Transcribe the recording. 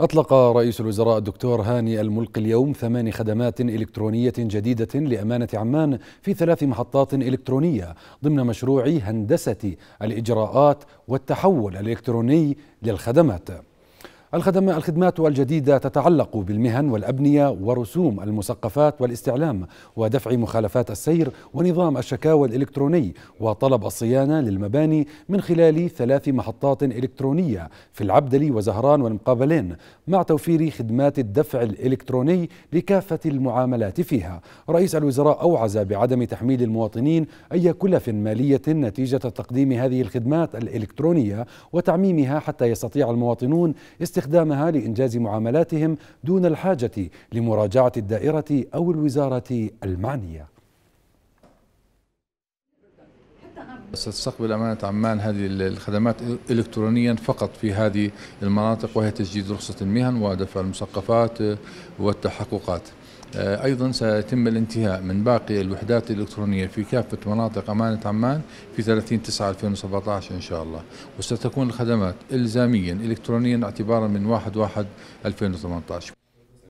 أطلق رئيس الوزراء الدكتور هاني الملقي اليوم ثمان خدمات إلكترونية جديدة لأمانة عمان في ثلاث محطات إلكترونية ضمن مشروع هندسة الإجراءات والتحول الإلكتروني للخدمات الخدمات الجديدة تتعلق بالمهن والأبنية ورسوم المثقفات والاستعلام ودفع مخالفات السير ونظام الشكاوى الإلكتروني وطلب الصيانة للمباني من خلال ثلاث محطات إلكترونية في العبدلي وزهران والمقابلين مع توفير خدمات الدفع الإلكتروني لكافة المعاملات فيها رئيس الوزراء أوعز بعدم تحميل المواطنين أي كلف مالية نتيجة تقديم هذه الخدمات الإلكترونية وتعميمها حتى يستطيع المواطنون استخدام استخدامها لإنجاز معاملاتهم دون الحاجة لمراجعة الدائرة أو الوزارة المعنية ستستقبل أمانة عمان هذه الخدمات إلكترونيا فقط في هذه المناطق وهي تجديد رخصة المهن ودفع المثقفات والتحققات آه، أيضا سيتم الانتهاء من باقي الوحدات الإلكترونية في كافة مناطق أمانة عمان في 30 9 2017 إن شاء الله وستكون الخدمات إلزاميا إلكترونيا اعتبارا من 1 1 2018